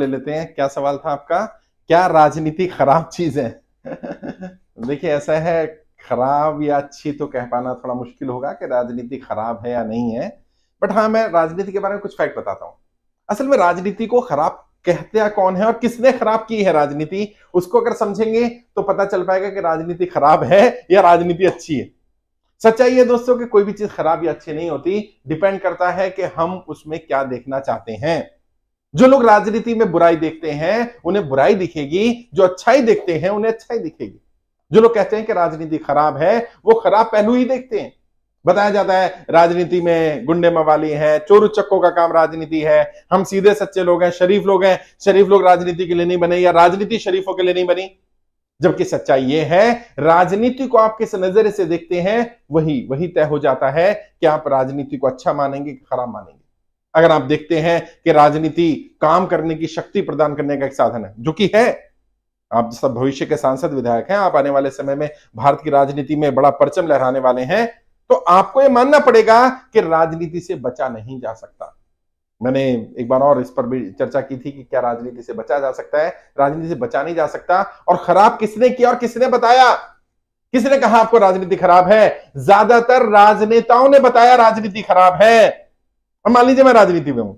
ले लेते हैं क्या सवाल था आपका क्या राजनीति खराब चीज है देखिए ऐसा है खराब या अच्छी तो कह पाना थोड़ा मुश्किल होगा कि राजनीति खराब है या नहीं है बट हाँ मैं राजनीति के बारे में कुछ फैक्ट बताता हूं असल में राजनीति को खराब कहते कौन है और किसने खराब की है राजनीति उसको अगर समझेंगे तो पता चल पाएगा कि राजनीति खराब है या राजनीति अच्छी है सच्चाई है दोस्तों कि कोई भी चीज खराब या अच्छी नहीं होती डिपेंड करता है कि हम उसमें क्या देखना चाहते हैं जो लोग राजनीति में बुराई देखते हैं उन्हें बुराई दिखेगी जो अच्छाई देखते हैं उन्हें अच्छाई दिखेगी जो लोग कहते हैं कि राजनीति खराब है वो खराब पहलू ही देखते हैं बताया जाता है राजनीति में गुंडे मवाली है चोर चक्कों का काम राजनीति है हम सीधे सच्चे लोग हैं शरीफ लोग हैं शरीफ लोग राजनीति के लिए नहीं बने या राजनीति शरीफों के लिए नहीं बनी जबकि सच्चाई ये है राजनीति को आप किस नजर से देखते हैं वही वही तय हो जाता है कि आप राजनीति को अच्छा मानेंगे कि खराब मानेंगे अगर आप देखते हैं कि राजनीति काम करने की शक्ति प्रदान करने का एक साधन है जो कि है आप सब भविष्य के सांसद विधायक हैं आप आने वाले समय में भारत की राजनीति में बड़ा परचम लहराने वाले हैं तो आपको यह मानना पड़ेगा कि राजनीति से बचा नहीं जा सकता मैंने एक बार और इस पर भी चर्चा की थी कि क्या राजनीति से बचा जा सकता है राजनीति से बचा नहीं जा सकता और खराब किसने किया और किसने बताया किसने कहा आपको राजनीति खराब है ज्यादातर राजनेताओं ने बताया राजनीति खराब है और मान लीजिए मैं राजनीति में हूं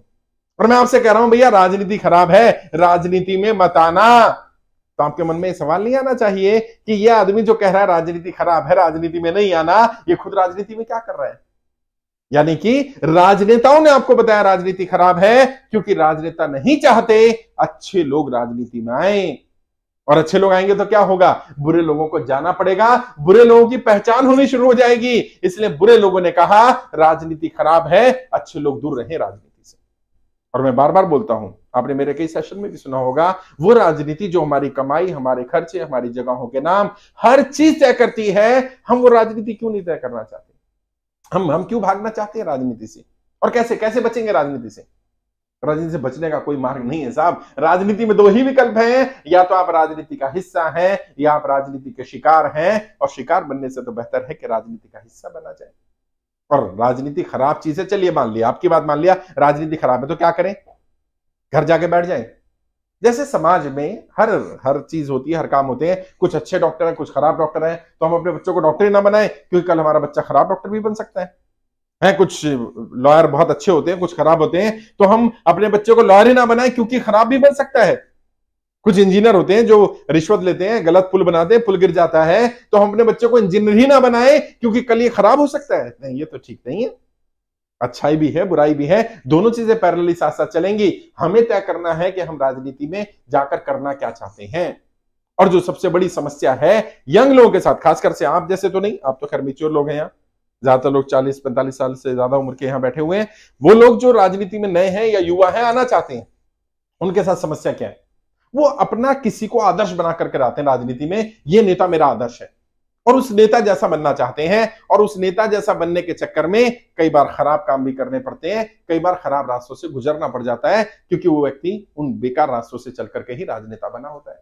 और मैं आपसे कह रहा हूं भैया राजनीति खराब है राजनीति में मत आना तो आपके मन में सवाल नहीं आना चाहिए कि यह आदमी जो कह रहा है राजनीति खराब है राजनीति में नहीं आना ये खुद राजनीति में क्या कर रहा है यानी कि राजनेताओं ने आपको बताया राजनीति खराब है क्योंकि राजनेता नहीं चाहते अच्छे लोग राजनीति में आए और अच्छे लोग आएंगे तो क्या होगा बुरे लोगों को जाना पड़ेगा बुरे लोगों की पहचान होनी शुरू हो जाएगी इसलिए बुरे लोगों ने कहा राजनीति खराब है अच्छे लोग दूर रहे राजनीति से और मैं बार बार बोलता हूं आपने मेरे कई सेशन में भी सुना होगा वो राजनीति जो हमारी कमाई हमारे खर्चे हमारी जगहों के नाम हर चीज तय करती है हम वो राजनीति क्यों नहीं तय करना चाहते हम हम क्यों भागना चाहते हैं राजनीति से और कैसे कैसे बचेंगे राजनीति से राजनीति से बचने का कोई मार्ग नहीं है साहब राजनीति में दो ही विकल्प हैं या तो आप राजनीति का हिस्सा हैं या आप राजनीति के शिकार हैं और शिकार बनने से तो बेहतर है कि राजनीति का हिस्सा बना जाए और राजनीति खराब चीज है चलिए मान लिया आपकी बात मान लिया राजनीति खराब है तो क्या करें घर जाके बैठ जाए जैसे समाज में हर हर चीज होती है हर काम होते हैं कुछ अच्छे डॉक्टर हैं कुछ खराब डॉक्टर हैं तो हम अपने बच्चों को डॉक्टर ही ना बनाएं क्योंकि कल हमारा बच्चा खराब डॉक्टर भी बन सकता है हैं कुछ लॉयर बहुत अच्छे होते हैं कुछ खराब होते हैं तो हम अपने बच्चे को लॉयर ही ना बनाए क्योंकि खराब भी बन सकता है कुछ इंजीनियर होते हैं जो रिश्वत लेते हैं गलत पुल बनाते हैं पुल गिर जाता है तो हम अपने बच्चे को इंजीनियर ही ना बनाए क्योंकि कल ये खराब हो सकता है नहीं ये तो ठीक नहीं है अच्छाई भी है बुराई भी है दोनों चीजें पैरेलली साथ साथ चलेंगी हमें तय करना है कि हम राजनीति में जाकर करना क्या चाहते हैं और जो सबसे बड़ी समस्या है यंग लोगों के साथ खासकर से आप जैसे तो नहीं आप तो खैर मिच्योर लोग हैं यहाँ ज्यादातर लोग 40-45 साल से ज्यादा उम्र के यहाँ बैठे हुए हैं वो लोग जो राजनीति में नए हैं या युवा हैं आना चाहते हैं उनके साथ समस्या क्या है वो अपना किसी को आदर्श बना करके आते हैं राजनीति में ये नेता मेरा आदर्श है और उस नेता जैसा बनना चाहते हैं और उस नेता जैसा बनने के चक्कर में कई बार खराब काम भी करने पड़ते हैं कई बार खराब रास्तों से गुजरना पड़ जाता है क्योंकि वो व्यक्ति उन बेकार रास्तों से चल करके ही राजनेता बना होता है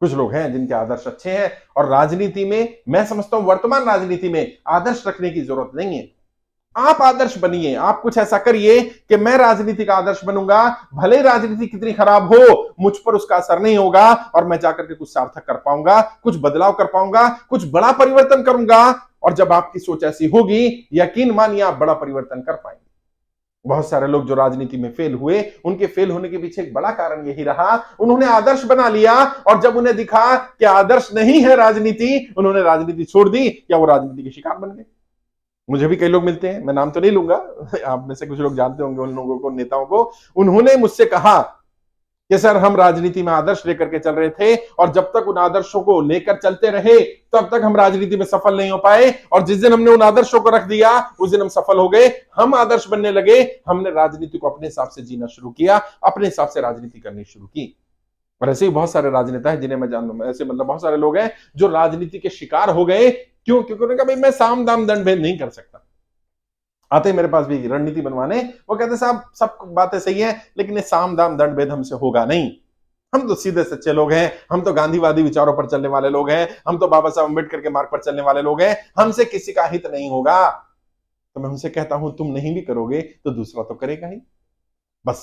कुछ लोग हैं जिनके आदर्श अच्छे हैं और राजनीति में मैं समझता हूं वर्तमान राजनीति में आदर्श रखने की जरूरत नहीं है आप आदर्श बनिए आप कुछ ऐसा करिए कि मैं राजनीति का आदर्श बनूंगा भले राजनीति कितनी खराब हो मुझ पर उसका असर नहीं होगा और मैं जाकर के कुछ सार्थक कर पाऊंगा कुछ बदलाव कर पाऊंगा कुछ बड़ा परिवर्तन करूंगा और जब आपकी सोच ऐसी होगी यकीन मानिए आप बड़ा परिवर्तन कर पाएंगे बहुत सारे लोग जो राजनीति में फेल हुए उनके फेल होने के पीछे एक बड़ा कारण यही रहा उन्होंने आदर्श बना लिया और जब उन्हें दिखा कि आदर्श नहीं है राजनीति उन्होंने राजनीति छोड़ दी या वो राजनीति के शिकार बन गए मुझे भी कई लोग मिलते हैं मैं नाम तो नहीं लूंगा आप में से कुछ लोग जानते होंगे उन लोगों को नेताओं को उन्होंने मुझसे कहा कि सर हम राजनीति में आदर्श लेकर के चल रहे थे और जब तक उन आदर्शों को लेकर चलते रहे तब तक हम राजनीति में सफल नहीं हो पाए और जिस दिन हमने उन आदर्शों को रख दिया उस दिन हम सफल हो गए हम आदर्श बनने लगे हमने राजनीति को अपने हिसाब से जीना शुरू किया अपने हिसाब से राजनीति करनी शुरू की और ऐसे ही बहुत सारे राजनेता है जिन्हें मैं जान हूं ऐसे मतलब बहुत सारे लोग हैं जो राजनीति के शिकार हो गए क्यों क्योंकि उन्होंने कहा भाई मैं साम दाम दंड भेद नहीं कर सकता आते मेरे पास भी रणनीति बनवाने वो कहते साहब सब बातें सही है लेकिन ये साम दाम दंड भेद हमसे होगा नहीं हम तो सीधे सच्चे लोग हैं हम तो गांधीवादी विचारों पर चलने वाले लोग हैं हम तो बाबा साहब अम्बेडकर के मार्ग पर चलने वाले लोग हैं हमसे किसी का हित नहीं होगा तो मैं उनसे कहता हूं तुम नहीं भी करोगे तो दूसरा तो करेगा ही बस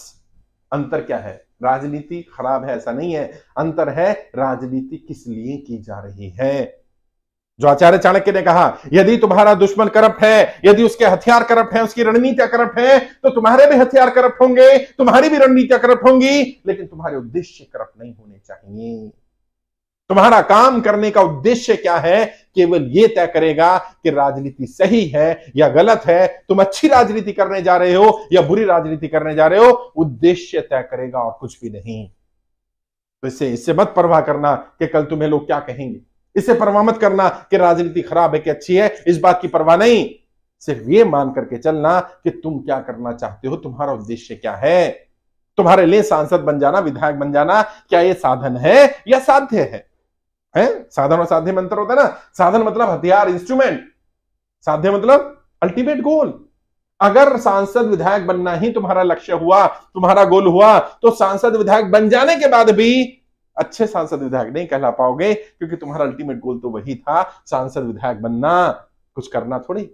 अंतर क्या है राजनीति खराब है ऐसा नहीं है अंतर है राजनीति किस लिए की जा रही है जो आचार्य चाणक्य ने कहा यदि तुम्हारा दुश्मन करप्ट है यदि उसके हथियार करप्ट है उसकी रणनीतियां करप्ट है तो तुम्हारे भी हथियार करप्ट होंगे तुम्हारी भी रणनीतियां करप्ट होंगी लेकिन तुम्हारे उद्देश्य करप्ट नहीं होने चाहिए तुम्हारा काम करने का उद्देश्य क्या है केवल यह तय करेगा कि राजनीति सही है या गलत है तुम अच्छी राजनीति करने जा रहे हो या बुरी राजनीति करने जा रहे हो उद्देश्य तय करेगा और कुछ भी नहीं तो इससे इससे मत परवाह करना कि कल तुम्हें लोग क्या कहेंगे इसे परवाह मत करना कि राजनीति खराब है कि अच्छी है इस बात की परवाह नहीं सिर्फ ये मान करके चलना कि तुम क्या करना चाहते हो तुम्हारा उद्देश्य क्या है तुम्हारे लिए सांसद बन जाना विधायक बन जाना क्या ये साधन है या साध्य है हैं साधन और साध्य में अंतर होता है ना साधन मतलब हथियार इंस्ट्रूमेंट साध्य मतलब अल्टीमेट गोल अगर सांसद विधायक बनना ही तुम्हारा लक्ष्य हुआ तुम्हारा गोल हुआ तो सांसद विधायक बन जाने के बाद भी अच्छे सांसद विधायक नहीं कहला पाओगे क्योंकि तुम्हारा अल्टीमेट गोल तो वही था सांसद विधायक बनना कुछ करना थोड़ी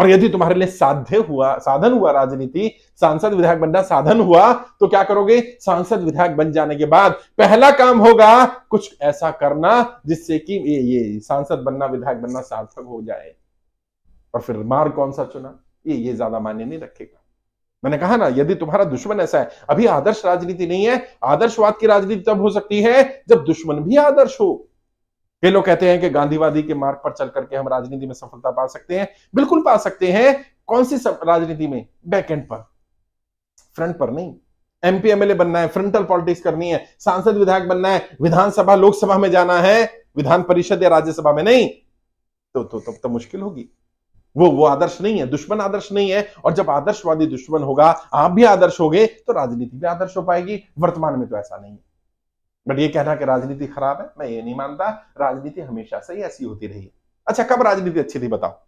और यदि तुम्हारे लिए साध्य हुआ साधन हुआ राजनीति सांसद विधायक बनना साधन हुआ तो क्या करोगे सांसद विधायक बन जाने के बाद पहला काम होगा कुछ ऐसा करना जिससे कि ये ये सांसद बनना विधायक बनना सार्थक हो जाए और फिर मार्ग कौन सा चुना ये ये ज्यादा मान्य नहीं रखेगा मैंने कहा ना यदि तुम्हारा दुश्मन ऐसा है अभी आदर्श राजनीति नहीं है आदर्शवाद की राजनीति तब हो सकती है जब दुश्मन भी आदर्श हो कई लोग कहते हैं कि गांधीवादी के मार्ग पर चल करके हम राजनीति में सफलता पा सकते हैं बिल्कुल पा सकते हैं कौन सी राजनीति में बैक एंड पर फ्रंट पर नहीं एमपी एमएलए बनना है फ्रंटल पॉलिटिक्स करनी है सांसद विधायक बनना है विधानसभा लोकसभा में जाना है विधान परिषद या राज्यसभा में नहीं तो तो तब तो, तो, तो मुश्किल होगी वो वो आदर्श नहीं है दुश्मन आदर्श नहीं है और जब आदर्शवादी दुश्मन होगा आप भी आदर्श गए तो राजनीति भी आदर्श हो पाएगी वर्तमान में तो ऐसा नहीं है बट ये कहना कि राजनीति खराब है मैं ये नहीं मानता राजनीति हमेशा से ही ऐसी होती रही है अच्छा कब राजनीति अच्छी थी बताओ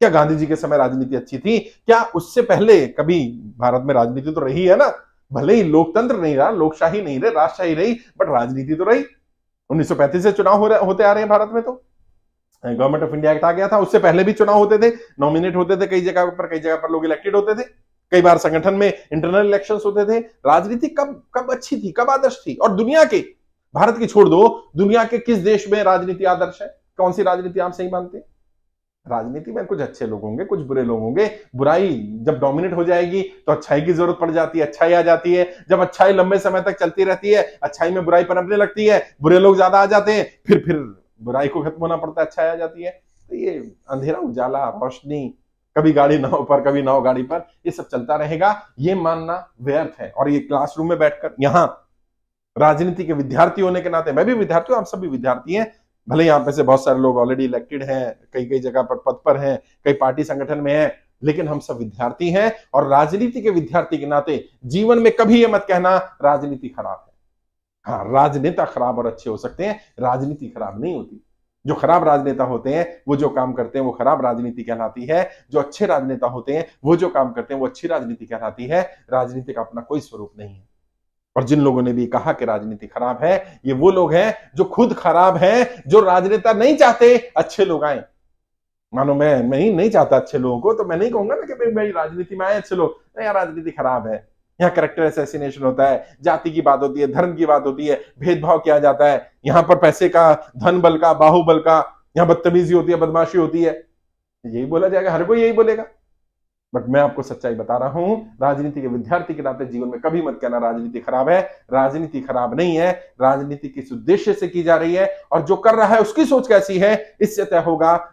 क्या गांधी जी के समय राजनीति अच्छी थी क्या उससे पहले कभी भारत में राजनीति तो रही है ना भले ही लोकतंत्र नहीं रहा लोकशाही नहीं रहे राजशाही रही बट राजनीति तो रही 1935 से चुनाव हो रहे होते आ रहे हैं भारत में तो गवर्नमेंट ऑफ इंडिया एक्ट आ गया था उससे पहले भी चुनाव होते थे नॉमिनेट होते थे कई जगह पर कई जगह पर लोग इलेक्टेड होते थे कई बार संगठन में इंटरनल इलेक्शन होते थे राजनीति कब कब अच्छी थी कब आदर्श थी और दुनिया के भारत की छोड़ दो दुनिया के किस देश में राजनीति आदर्श है कौन सी राजनीति आप सही मानते हैं राजनीति में कुछ अच्छे लोग होंगे कुछ बुरे लोग होंगे बुराई जब डोमिनेट हो जाएगी तो अच्छाई की जरूरत पड़ जाती है अच्छाई आ जाती है जब अच्छाई लंबे समय तक चलती रहती है अच्छाई में बुराई पनपने लगती है बुरे लोग ज्यादा आ जाते हैं फिर फिर बुराई को खत्म होना पड़ता है अच्छाई आ जाती है तो ये अंधेरा उजाला रोशनी कभी गाड़ी नाव पर कभी नाव गाड़ी पर ये सब चलता रहेगा ये मानना व्यर्थ है और ये क्लासरूम में बैठकर यहाँ राजनीति के विद्यार्थी होने के नाते मैं भी विद्यार्थी हूँ आप सभी विद्यार्थी हैं भले यहाँ पे से बहुत सारे लोग ऑलरेडी इलेक्टेड हैं कई कई जगह पर पद पर हैं कई पार्टी संगठन में हैं लेकिन हम सब विद्यार्थी हैं और राजनीति के विद्यार्थी के नाते जीवन में कभी ये मत कहना राजनीति खराब है हाँ राजनेता खराब और अच्छे हो सकते हैं राजनीति खराब नहीं होती जो खराब राजनेता होते हैं वो जो काम करते हैं वो खराब राजनीति कहलाती है जो अच्छे राजनेता होते हैं वो जो काम करते हैं वो अच्छी राजनीति कहलाती है राजनीति का अपना कोई स्वरूप नहीं है और जिन लोगों ने भी कहा कि राजनीति खराब है ये वो लोग हैं जो खुद खराब हैं जो राजनेता नहीं चाहते अच्छे लोग आए मानो मैं मैं ही नहीं चाहता अच्छे लोगों को तो मैं नहीं कहूंगा ना कि भाई राजनीति में आए अच्छे लोग यार राजनीति खराब है यहाँ करेक्टर एसेसिनेशन होता है जाति की बात होती है धर्म की बात होती है भेदभाव किया जाता है यहाँ पर पैसे का धन बल का बाहुबल का यहाँ बदतमीजी होती है बदमाशी होती है यही बोला जाएगा हर कोई यही बोलेगा बट मैं आपको सच्चाई बता रहा हूं राजनीति के विद्यार्थी के नाते जीवन में कभी मत कहना राजनीति खराब है राजनीति खराब नहीं है राजनीति किस उद्देश्य से की जा रही है और जो कर रहा है उसकी सोच कैसी है इससे तय होगा